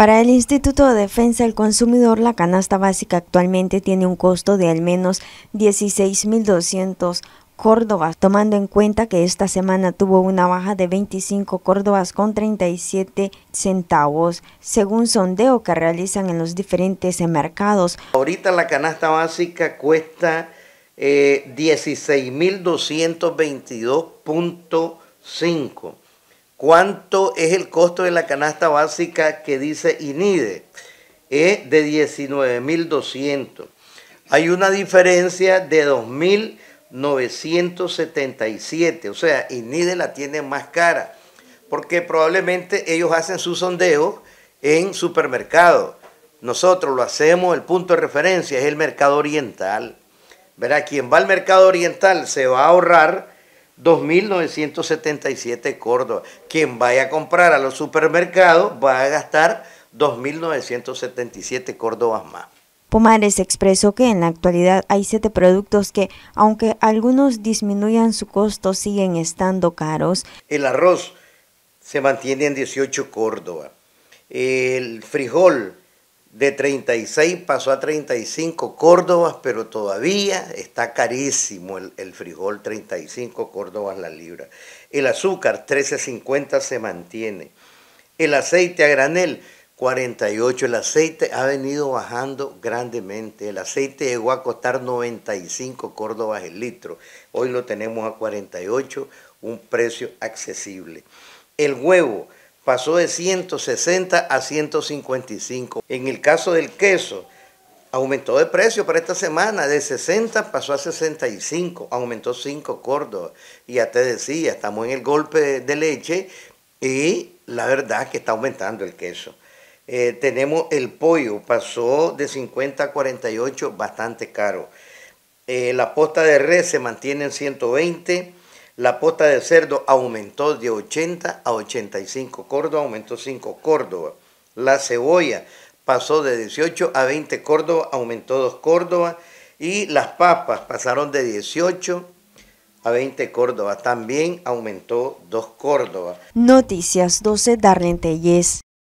Para el Instituto de Defensa del Consumidor, la canasta básica actualmente tiene un costo de al menos 16.200 córdobas, tomando en cuenta que esta semana tuvo una baja de 25 córdobas con 37 centavos, según sondeo que realizan en los diferentes mercados. Ahorita la canasta básica cuesta 16.222.5 eh, cuánto es el costo de la canasta básica que dice INIDE, es de 19.200. Hay una diferencia de 2.977, o sea, INIDE la tiene más cara, porque probablemente ellos hacen sus sondeos en supermercados. Nosotros lo hacemos, el punto de referencia es el mercado oriental. Verá, quien va al mercado oriental se va a ahorrar 2.977 Córdoba. Quien vaya a comprar a los supermercados va a gastar 2.977 Córdobas más. Pomares expresó que en la actualidad hay siete productos que, aunque algunos disminuyan su costo, siguen estando caros. El arroz se mantiene en 18 Córdoba. El frijol de 36 pasó a 35 córdobas, pero todavía está carísimo el, frijol, 35 córdobas la libra. El azúcar, 13.50 se mantiene. El aceite a granel, 48. El aceite ha venido bajando grandemente. El aceite llegó a costar 95 córdobas el litro. Hoy lo tenemos a 48, un precio accesible. El huevo, pasó de 160 a 155. En el caso del queso, aumentó de precio para esta semana, de 60 pasó a 65, aumentó 5 córdobas. Y ya te decía, estamos en el golpe de leche y la verdad que está aumentando el queso. Eh, tenemos el pollo, pasó de 50 a 48, bastante caro. Eh, la posta de res se mantiene en 120 la pota de cerdo aumentó de 80 a 85 Córdoba, aumentó 5 Córdoba. La cebolla pasó de 18 a 20 Córdoba, aumentó 2 Córdoba. Y las papas pasaron de 18 a 20 Córdoba, también aumentó 2 Córdoba. Noticias 12 Darlene Tellez.